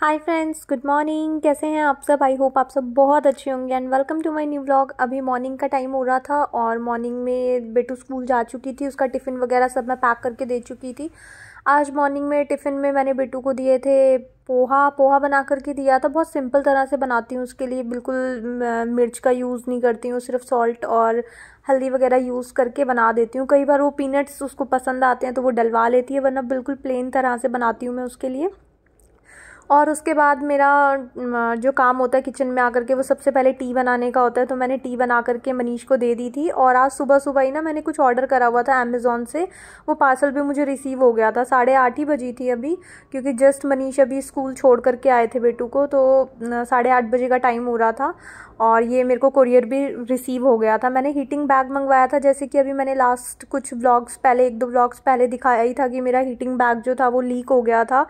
hi friends good morning कैसे हैं आप सब आई होप आप सब बहुत अच्छे होंगे and welcome to my new vlog अभी मॉर्निंग का टाइम हो रहा था और मॉर्निंग में बेटू स्कूल जा चुकी थी उसका टिफ़िन वगैरह सब मैं पैक करके दे चुकी थी आज मॉर्निंग में टिफ़िन में मैंने बेटू को दिए थे पोहा पोहा बना करके दिया था बहुत सिंपल तरह से बनाती हूँ उसके लिए बिल्कुल मिर्च का यूज़ नहीं करती हूँ सिर्फ सॉल्ट और हल्दी वगैरह यूज़ करके बना देती हूँ कई बार वो पीनट्स उसको पसंद आते हैं तो वो डलवा लेती है वरना बिल्कुल प्लेन तरह से बनाती हूँ मैं उसके लिए और उसके बाद मेरा जो काम होता है किचन में आकर के वो सबसे पहले टी बनाने का होता है तो मैंने टी बना करके मनीष को दे दी थी और आज सुबह सुबह ही ना मैंने कुछ ऑर्डर करा हुआ था अमेज़ोन से वो पार्सल भी मुझे रिसीव हो गया था साढ़े आठ ही बजी थी अभी क्योंकि जस्ट मनीष अभी स्कूल छोड़ करके आए थे बेटू को तो साढ़े आठ बजे का टाइम हो रहा था और ये मेरे को कुरियर भी रिसीव हो गया था मैंने हीटिंग बैग मंगवाया था जैसे कि अभी मैंने लास्ट कुछ ब्लॉग्स पहले एक दो ब्लॉग्स पहले दिखाया ही था कि मेरा हीटिंग बैग जो था वो लीक हो गया था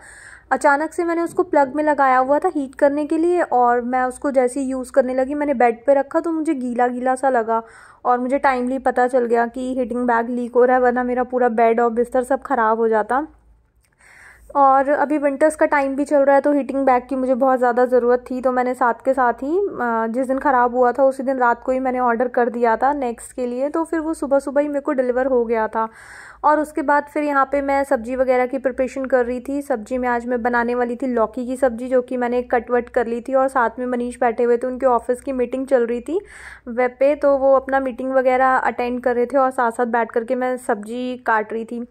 अचानक से मैंने उसको प्लग में लगाया हुआ था हीट करने के लिए और मैं उसको जैसे ही यूज़ करने लगी मैंने बेड पे रखा तो मुझे गीला गीला सा लगा और मुझे टाइमली पता चल गया कि हीटिंग बैग लीक हो रहा है वरना मेरा पूरा बेड और बिस्तर सब ख़राब हो जाता और अभी विंटर्स का टाइम भी चल रहा है तो हीटिंग बैग की मुझे बहुत ज़्यादा ज़रूरत थी तो मैंने साथ के साथ ही जिस दिन ख़राब हुआ था उसी दिन रात को ही मैंने ऑर्डर कर दिया था नेक्स्ट के लिए तो फिर वो सुबह सुबह ही मेरे को डिलीवर हो गया था और उसके बाद फिर यहाँ पे मैं सब्ज़ी वगैरह की प्रिपरेशन कर रही थी सब्ज़ी में आज मैं बनाने वाली थी लौकी की सब्ज़ी जो कि मैंने कटवट कर ली थी और साथ में मनीष बैठे हुए थे उनके ऑफिस की मीटिंग चल रही थी वेब पे तो वो अपना मीटिंग वगैरह अटेंड कर रहे थे और साथ साथ बैठ करके मैं सब्ज़ी काट रही थी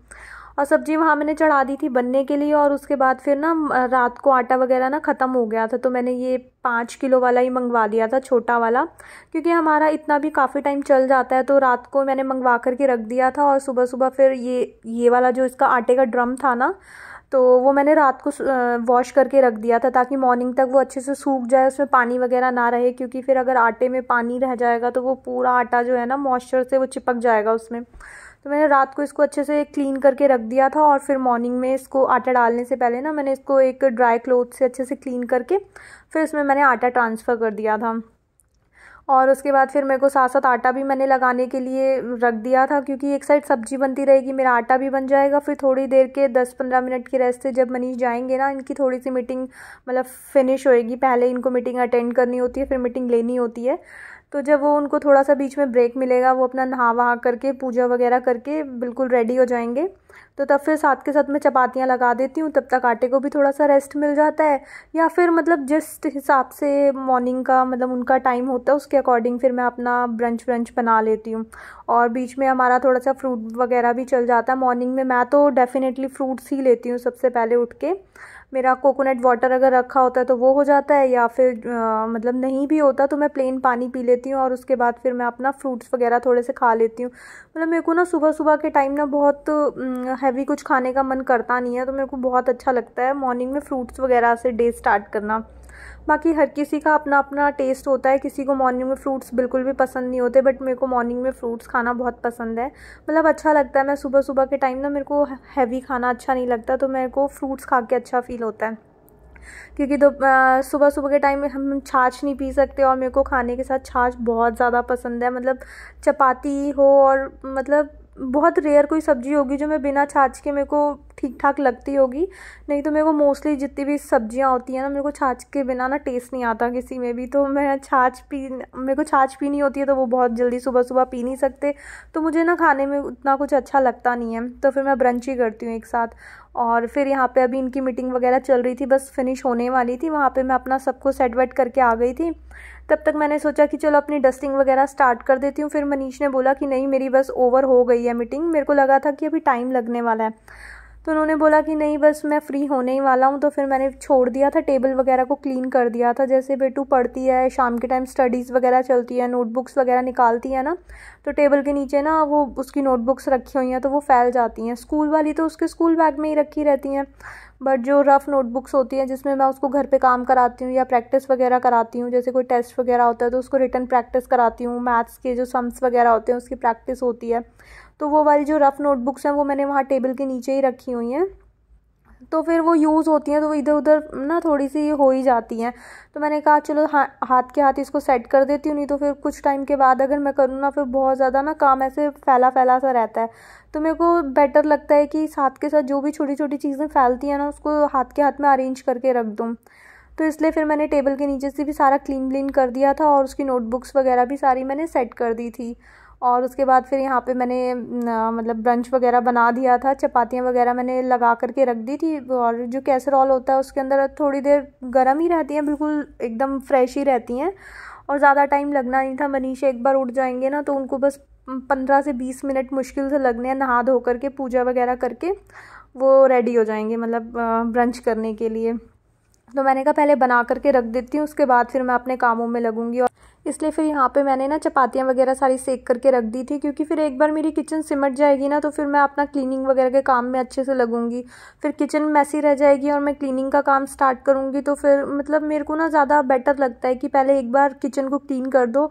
और सब्जी वहाँ मैंने चढ़ा दी थी बनने के लिए और उसके बाद फिर ना रात को आटा वगैरह ना ख़त्म हो गया था तो मैंने ये पाँच किलो वाला ही मंगवा दिया था छोटा वाला क्योंकि हमारा इतना भी काफ़ी टाइम चल जाता है तो रात को मैंने मंगवा करके रख दिया था और सुबह सुबह फिर ये ये वाला जो इसका आटे का ड्रम था ना तो वो मैंने रात को वॉश करके रख दिया था ताकि मॉर्निंग तक वो अच्छे से सूख जाए उसमें पानी वगैरह ना रहे क्योंकि फिर अगर आटे में पानी रह जाएगा तो वो पूरा आटा जो है ना मॉइस्चर से वो चिपक जाएगा उसमें तो मैंने रात को इसको अच्छे से क्लीन करके रख दिया था और फिर मॉर्निंग में इसको आटा डालने से पहले ना मैंने इसको एक ड्राई क्लोथ से अच्छे से क्लीन करके फिर उसमें मैंने आटा ट्रांसफ़र कर दिया था और उसके बाद फिर मेरे को साथ साथ आटा भी मैंने लगाने के लिए रख दिया था क्योंकि एक साइड सब्जी बनती रहेगी मेरा आटा भी बन जाएगा फिर थोड़ी देर के दस पंद्रह मिनट की रेस्ट से जब मनीष जाएंगे ना इनकी थोड़ी सी मीटिंग मतलब फिनिश होएगी पहले इनको मीटिंग अटेंड करनी होती है फिर मीटिंग लेनी होती है तो जब वो उनको थोड़ा सा बीच में ब्रेक मिलेगा वो अपना नहा वहा करके पूजा वगैरह करके बिल्कुल रेडी हो जाएंगे तो तब फिर साथ के साथ मैं चपातियाँ लगा देती हूँ तब तक आटे को भी थोड़ा सा रेस्ट मिल जाता है या फिर मतलब जिस हिसाब से मॉर्निंग का मतलब उनका टाइम होता है उसके अकॉर्डिंग फिर मैं अपना ब्रंच व्रंच बना लेती हूँ और बीच में हमारा थोड़ा सा फ्रूट वगैरह भी चल जाता है मॉर्निंग में मैं तो डेफ़िनेटली फ्रूट्स ही लेती हूँ सबसे पहले उठ के मेरा कोकोनट वाटर अगर रखा होता है तो वो हो जाता है या फिर आ, मतलब नहीं भी होता तो मैं प्लेन पानी पी लेती हूँ और उसके बाद फिर मैं अपना फ्रूट्स वगैरह थोड़े से खा लेती हूँ मतलब मेरे को ना सुबह सुबह के टाइम ना बहुत हैवी कुछ खाने का मन करता नहीं है तो मेरे को बहुत अच्छा लगता है मॉर्निंग में फ्रूट्स वगैरह से डे स्टार्ट करना बाकी हर किसी का अपना अपना टेस्ट होता है किसी को मॉर्निंग में फ्रूट्स बिल्कुल भी पसंद नहीं होते बट मेरे को मॉर्निंग में फ्रूट्स खाना बहुत पसंद है मतलब अच्छा लगता है मैं सुबह सुबह के टाइम ना मेरे को हैवी खाना अच्छा नहीं लगता तो मेरे को फ्रूट्स खा के अच्छा फील फील होता है क्योंकि तो सुबह सुबह के टाइम में हम छाछ नहीं पी सकते और मेरे को खाने के साथ छाछ बहुत ज़्यादा पसंद है मतलब चपाती हो और मतलब बहुत रेयर कोई सब्जी होगी जो मैं बिना छाछ के मेरे को ठीक ठाक लगती होगी नहीं तो मेरे को मोस्टली जितनी भी सब्जियां होती हैं ना मेरे को छाछ के बिना ना टेस्ट नहीं आता किसी में भी तो मैं छाछ पी मेरे को छाछ पीनी होती है तो वो बहुत जल्दी सुबह सुबह पी नहीं सकते तो मुझे ना खाने में उतना कुछ अच्छा लगता नहीं है तो फिर मैं ब्रंच ही करती हूँ एक साथ और फिर यहाँ पे अभी इनकी मीटिंग वगैरह चल रही थी बस फिनिश होने वाली थी वहाँ पे मैं अपना सब कुछ सेट वेट करके आ गई थी तब तक मैंने सोचा कि चलो अपनी डस्टिंग वगैरह स्टार्ट कर देती हूँ फिर मनीष ने बोला कि नहीं मेरी बस ओवर हो गई है मीटिंग मेरे को लगा था कि अभी टाइम लगने वाला है तो उन्होंने बोला कि नहीं बस मैं फ्री होने ही वाला हूँ तो फिर मैंने छोड़ दिया था टेबल वगैरह को क्लीन कर दिया था जैसे बेटू पढ़ती है शाम के टाइम स्टडीज़ वगैरह चलती है नोटबुक्स वगैरह निकालती है ना तो टेबल के नीचे ना वो उसकी नोटबुक्स रखी हुई हैं तो वो फैल जाती हैं स्कूल वाली तो उसके स्कूल बैग में ही रखी रहती हैं बट जो रफ़ नोटबुक्स होती हैं जिसमें मैं उसको घर पे काम कराती हूँ या प्रैक्टिस वगैरह कराती हूँ जैसे कोई टेस्ट वगैरह होता है तो उसको रिटर्न प्रैक्टिस कराती हूँ मैथ्स के जो सम्स वगैरह होते हैं उसकी प्रैक्टिस होती है तो वो वाली जो रफ़ नोटबुक्स हैं वो मैंने वहाँ टेबल के नीचे ही रखी हुई हैं तो फिर वो यूज़ होती हैं तो वो इधर उधर ना थोड़ी सी हो ही जाती हैं तो मैंने कहा चलो हा, हाथ के हाथ इसको सेट कर देती हूँ नहीं तो फिर कुछ टाइम के बाद अगर मैं करूँ ना फिर बहुत ज़्यादा ना काम ऐसे फैला फैला सा रहता है तो मेरे को बेटर लगता है कि साथ के साथ जो भी छोटी छोटी चीज़ें फैलती हैं ना उसको हाथ के हाथ में अरेंज करके रख दूँ तो इसलिए फिर मैंने टेबल के नीचे से भी सारा क्लीन ब्लिन कर दिया था और उसकी नोटबुक्स वगैरह भी सारी मैंने सेट कर दी थी और उसके बाद फिर यहाँ पे मैंने मतलब ब्रंच वगैरह बना दिया था चपातियाँ वगैरह मैंने लगा करके रख दी थी और जो कैसरॉल होता है उसके अंदर थोड़ी देर गर्म ही रहती हैं बिल्कुल एकदम फ्रेश ही रहती हैं और ज़्यादा टाइम लगना नहीं था मनीषा एक बार उठ जाएंगे ना तो उनको बस पंद्रह से बीस मिनट मुश्किल से लगने हैं नहा धो करके पूजा वगैरह करके वो रेडी हो जाएंगे मतलब ब्रंच करने के लिए तो मैंने कहा पहले बना करके रख देती हूँ उसके बाद फिर मैं अपने कामों में लगूँगी और इसलिए फिर यहाँ पे मैंने ना चपातियाँ वगैरह सारी सेक करके रख दी थी क्योंकि फिर एक बार मेरी किचन सिमट जाएगी ना तो फिर मैं अपना क्लीनिंग वगैरह के काम में अच्छे से लगूंगी फिर किचन मैसी रह जाएगी और मैं क्लीनिंग का काम स्टार्ट करूँगी तो फिर मतलब मेरे को ना ज़्यादा बेटर लगता है कि पहले एक बार किचन को क्लीन कर दो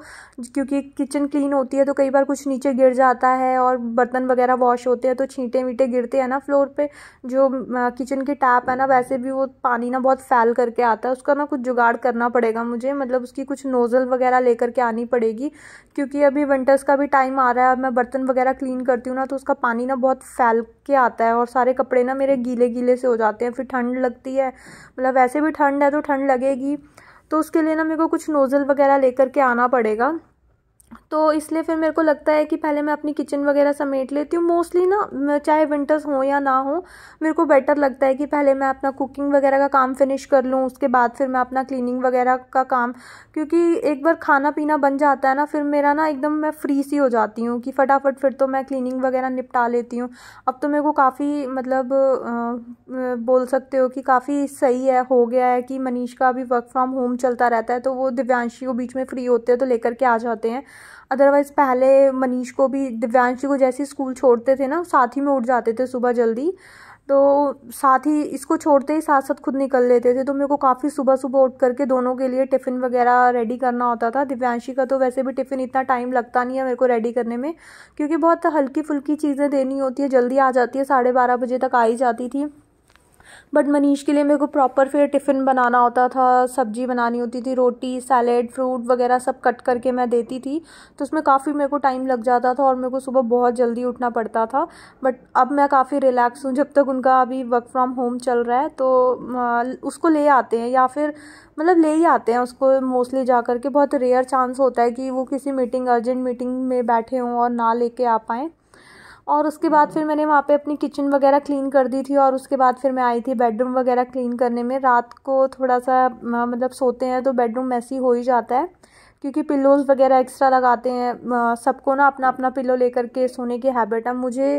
क्योंकि किचन क्लीन होती है तो कई बार कुछ नीचे गिर जाता है और बर्तन वगैरह वॉश होते हैं तो छींटे वीटे गिरते हैं ना फ्लोर पर जो किचन की टैप है ना वैसे भी वो पानी ना बहुत फैल करके आता है उसका ना कुछ जुगाड़ करना पड़ेगा मुझे मतलब उसकी कुछ नोज़ल वगैरह लेकर के आनी पड़ेगी क्योंकि अभी विंटर्स का भी टाइम आ रहा है मैं बर्तन वगैरह क्लीन करती हूँ ना तो उसका पानी ना बहुत फैल के आता है और सारे कपड़े ना मेरे गीले गीले से हो जाते हैं फिर ठंड लगती है मतलब वैसे भी ठंड है तो ठंड लगेगी तो उसके लिए ना मेरे को कुछ नोज़ल वगैरह लेकर के आना पड़ेगा तो इसलिए फिर मेरे को लगता है कि पहले मैं अपनी किचन वगैरह समेट लेती हूँ मोस्टली ना चाहे विंटर्स हो या ना हो मेरे को बेटर लगता है कि पहले मैं अपना कुकिंग वगैरह का काम फिनिश कर लूँ उसके बाद फिर मैं अपना क्लीनिंग वगैरह का काम क्योंकि एक बार खाना पीना बन जाता है ना फिर मेरा ना एकदम मैं फ्री सी हो जाती हूँ कि फटाफट फिर तो मैं क्लिनिंग वगैरह निपटा लेती हूँ अब तो मेरे को काफ़ी मतलब बोल सकते हो कि काफ़ी सही है हो गया है कि मनीष का अभी वर्क फ्रॉम होम चलता रहता है तो वो दिव्यांशी को बीच में फ्री होते हैं तो लेकर के आ जाते हैं अदरवाइज़ पहले मनीष को भी दिव्यांशी को जैसे स्कूल छोड़ते थे ना साथ ही में उठ जाते थे सुबह जल्दी तो साथ ही इसको छोड़ते ही साथ साथ खुद निकल लेते थे तो मेरे को काफ़ी सुबह सुबह उठ करके दोनों के लिए टिफ़िन वगैरह रेडी करना होता था दिव्यांशी का तो वैसे भी टिफ़िन इतना टाइम लगता नहीं है मेरे को रेडी करने में क्योंकि बहुत हल्की फुल्की चीज़ें देनी होती है जल्दी आ जाती है साढ़े बारह बजे तक आ ही जाती थी बट मनीष के लिए मेरे को प्रॉपर फिर टिफ़िन बनाना होता था सब्जी बनानी होती थी रोटी सैलेड फ्रूट वगैरह सब कट करके मैं देती थी तो उसमें काफ़ी मेरे को टाइम लग जाता था और मेरे को सुबह बहुत जल्दी उठना पड़ता था बट अब मैं काफ़ी रिलैक्स हूँ जब तक उनका अभी वर्क फ्रॉम होम चल रहा है तो उसको ले आते हैं या फिर मतलब ले ही आते हैं उसको मोस्टली जा कर के बहुत रेयर चांस होता है कि वो किसी मीटिंग अर्जेंट मीटिंग में बैठे हों और ना लेके आ पाएँ और उसके बाद फिर मैंने वहाँ पे अपनी किचन वगैरह क्लीन कर दी थी और उसके बाद फिर मैं आई थी बेडरूम वगैरह क्लीन करने में रात को थोड़ा सा मतलब सोते हैं तो बेडरूम मैसी हो ही जाता है क्योंकि पिल्लोज़ वगैरह एक्स्ट्रा लगाते हैं सबको ना अपना अपना पिल्लो लेकर के सोने की हैबिट है मुझे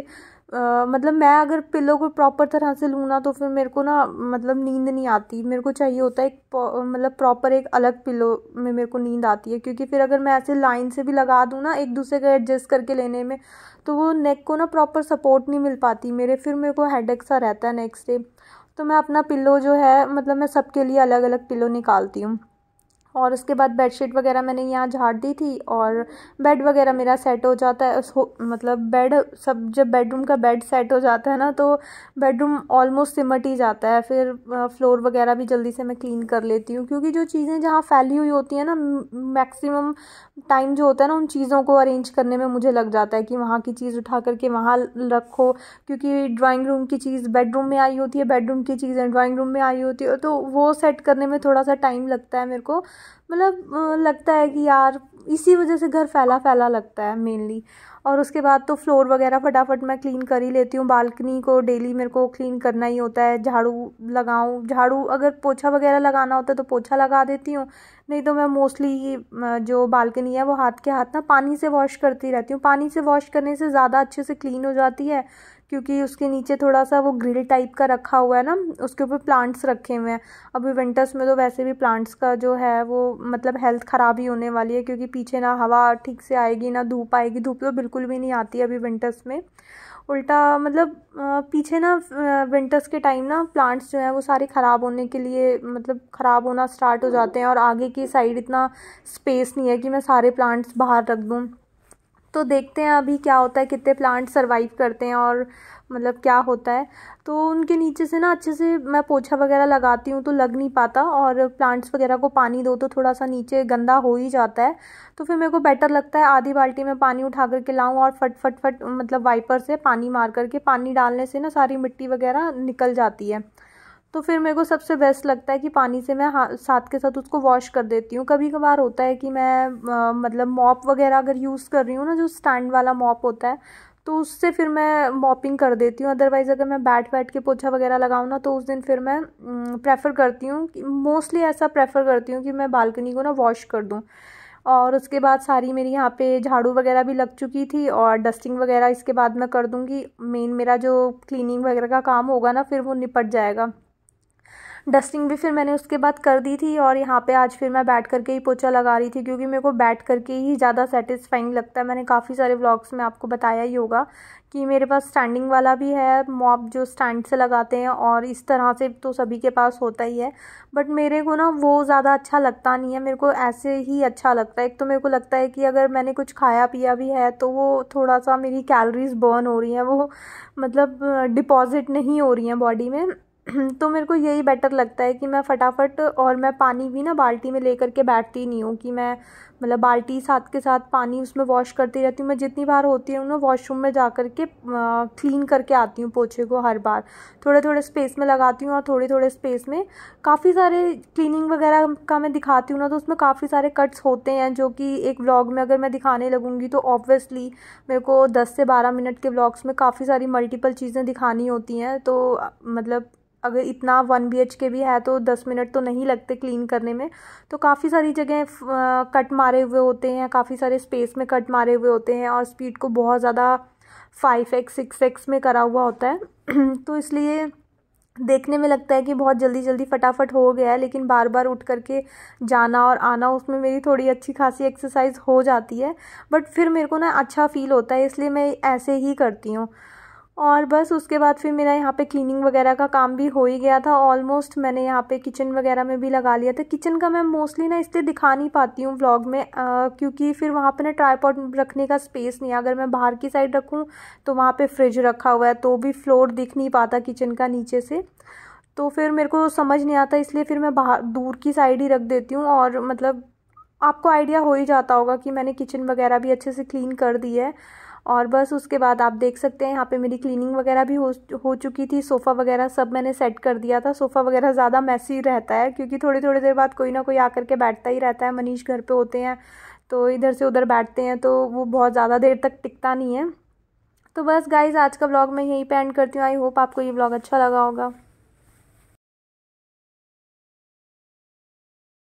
मतलब मैं अगर पिलो को प्रॉपर तरह से लूँ ना तो फिर मेरे को ना मतलब नींद नहीं आती मेरे को चाहिए होता है एक मतलब प्रॉपर एक अलग पिलो में मेरे को नींद आती है क्योंकि फिर अगर मैं ऐसे लाइन से भी लगा दूँ ना एक दूसरे का एडजस्ट करके लेने में तो वो नेक को ना प्रॉपर सपोर्ट नहीं मिल पाती मेरे फिर मेरे को हेड सा रहता है नेक्स्ट डे तो मैं अपना पिलो जो है मतलब मैं सबके लिए अलग अलग पिलो निकालती हूँ और उसके बाद बेडशीट वगैरह मैंने यहाँ झाड़ दी थी और बेड वगैरह मेरा सेट हो जाता है हो, मतलब बेड सब जब बेडरूम का बेड सेट हो जाता है ना तो बेडरूम ऑलमोस्ट सिमट ही जाता है फिर फ्लोर वगैरह भी जल्दी से मैं क्लीन कर लेती हूँ क्योंकि जो चीज़ें जहाँ फैली हुई होती हैं ना मैक्सिमम टाइम जो होता है ना उन चीज़ों को अरेंज करने में मुझे लग जाता है कि वहाँ की चीज़ उठा करके वहाँ रखो क्योंकि ड्राॅइंग रूम की चीज़ बेडरूम में आई होती है बेडरूम की चीज़ें ड्राॅइंग रूम में आई होती है तो वो सेट करने में थोड़ा सा टाइम लगता है मेरे को मतलब लगता है कि यार इसी वजह से घर फैला फैला लगता है मेनली और उसके बाद तो फ्लोर वगैरह फटाफट मैं क्लीन कर ही लेती हूँ बालकनी को डेली मेरे को क्लीन करना ही होता है झाड़ू लगाऊँ झाड़ू अगर पोछा वगैरह लगाना होता है तो पोछा लगा देती हूँ नहीं तो मैं मोस्टली जो बालकनी है वो हाथ के हाथ ना पानी से वॉश करती रहती हूँ पानी से वॉश करने से ज़्यादा अच्छे से क्लीन हो जाती है क्योंकि उसके नीचे थोड़ा सा वो ग्रिल टाइप का रखा हुआ है ना उसके ऊपर प्लांट्स रखे हुए हैं अभी विंटर्स में तो वैसे भी प्लांट्स का जो है वो मतलब हेल्थ ख़राब ही होने वाली है क्योंकि पीछे ना हवा ठीक से आएगी ना धूप आएगी धूप तो बिल्कुल भी नहीं आती अभी विंटर्स में उल्टा मतलब पीछे ना विंटर्स के टाइम ना प्लांट्स जो हैं वो सारे ख़राब होने के लिए मतलब ख़राब होना स्टार्ट हो जाते हैं और आगे की साइड इतना स्पेस नहीं है कि मैं सारे प्लांट्स बाहर रख दूँ तो देखते हैं अभी क्या होता है कितने प्लांट सर्वाइव करते हैं और मतलब क्या होता है तो उनके नीचे से ना अच्छे से मैं पोछा वगैरह लगाती हूँ तो लग नहीं पाता और प्लांट्स वगैरह को पानी दो तो थोड़ा सा नीचे गंदा हो ही जाता है तो फिर मेरे को बेटर लगता है आधी बाल्टी में पानी उठा करके लाऊँ और फट फट फट मतलब वाइपर से पानी मार करके पानी डालने से ना सारी मिट्टी वगैरह निकल जाती है तो फिर मेरे को सबसे बेस्ट लगता है कि पानी से मैं साथ के साथ उसको वॉश कर देती हूँ कभी कभार होता है कि मैं आ, मतलब मॉप वगैरह अगर यूज़ कर रही हूँ ना जो स्टैंड वाला मॉप होता है तो उससे फिर मैं मॉपिंग कर देती हूँ अदरवाइज़ अगर मैं बैठ बैठ के पोछा वगैरह लगाऊँ ना तो उस दिन फिर मैं प्रेफर करती हूँ मोस्टली ऐसा प्रेफर करती हूँ कि मैं बालकनी को ना वॉश कर दूँ और उसके बाद सारी मेरी यहाँ पे झाड़ू वगैरह भी लग चुकी थी और डस्टिंग वगैरह इसके बाद मैं कर दूँगी मेन मेरा जो क्लीनिंग वगैरह का काम होगा ना फिर वो निपट जाएगा डस्टिंग भी फिर मैंने उसके बाद कर दी थी और यहाँ पे आज फिर मैं बैठ करके ही पोछा लगा रही थी क्योंकि मेरे को बैठ करके ही ज़्यादा सेटिस्फाइंग लगता है मैंने काफ़ी सारे ब्लॉग्स में आपको बताया ही होगा कि मेरे पास स्टैंडिंग वाला भी है मॉप जो स्टैंड से लगाते हैं और इस तरह से तो सभी के पास होता ही है बट मेरे को ना वो ज़्यादा अच्छा लगता नहीं है मेरे को ऐसे ही अच्छा लगता है एक तो मेरे को लगता है कि अगर मैंने कुछ खाया पिया भी है तो वो थोड़ा सा मेरी कैलोरीज बर्न हो रही हैं वो मतलब डिपॉज़िट नहीं हो रही हैं बॉडी में तो मेरे को यही बेटर लगता है कि मैं फटाफट और मैं पानी भी ना बाल्टी में लेकर के बैठती नहीं हूँ कि मैं मतलब बाल्टी साथ के साथ पानी उसमें वॉश करती रहती हूँ मैं जितनी बार होती हूँ ना वॉशरूम में जा कर के क्लीन करके आती हूँ पोछे को हर बार थोड़े थोड़े स्पेस में लगाती हूँ और थोड़े थोड़े स्पेस में काफ़ी सारे क्लीनिंग वगैरह का मैं दिखाती हूँ ना तो उसमें काफ़ी सारे कट्स होते हैं जो कि एक व्लॉग में अगर मैं दिखाने लगूँगी तो ऑब्वियसली मेरे को दस से बारह मिनट के ब्लॉग्स में काफ़ी सारी मल्टीपल चीज़ें दिखानी होती हैं तो मतलब अगर इतना वन बी एच के भी है तो दस मिनट तो नहीं लगते क्लीन करने में तो काफ़ी सारी जगह कट मारे हुए होते हैं काफ़ी सारे स्पेस में कट मारे हुए होते हैं और स्पीड को बहुत ज़्यादा फाइव एक्स सिक्स एक्स में करा हुआ होता है तो इसलिए देखने में लगता है कि बहुत जल्दी जल्दी फटाफट हो गया है लेकिन बार बार उठ करके जाना और आना उसमें मेरी थोड़ी अच्छी खासी एक्सरसाइज हो जाती है बट फिर मेरे को ना अच्छा फील होता है इसलिए मैं ऐसे ही करती हूँ और बस उसके बाद फिर मेरा यहाँ पे क्लीनिंग वगैरह का काम भी हो ही गया था ऑलमोस्ट मैंने यहाँ पे किचन वगैरह में भी लगा लिया था किचन का मैं मोस्टली ना इसलिए दिखा नहीं पाती हूँ व्लॉग में आ, क्योंकि फिर वहाँ पे ना ट्राईपॉड रखने का स्पेस नहीं है अगर मैं बाहर की साइड रखूँ तो वहाँ पर फ्रिज रखा हुआ है तो भी फ्लोर दिख नहीं पाता किचन का नीचे से तो फिर मेरे को समझ नहीं आता इसलिए फिर मैं बाहर दूर की साइड ही रख देती हूँ और मतलब आपको आइडिया हो ही जाता होगा कि मैंने किचन वगैरह भी अच्छे से क्लीन कर दी है और बस उसके बाद आप देख सकते हैं यहाँ पे मेरी क्लीनिंग वगैरह भी हो हो चुकी थी सोफ़ा वगैरह सब मैंने सेट कर दिया था सोफ़ा वगैरह ज़्यादा मैसी रहता है क्योंकि थोड़ी थोड़ी देर बाद कोई ना कोई आकर के बैठता ही रहता है मनीष घर पे होते हैं तो इधर से उधर बैठते हैं तो वो बहुत ज़्यादा देर तक टिकता नहीं है तो बस गाइज़ आज का ब्लॉग मैं यहीं पर एंड करती हूँ आई होप आपको ये ब्लॉग अच्छा लगा होगा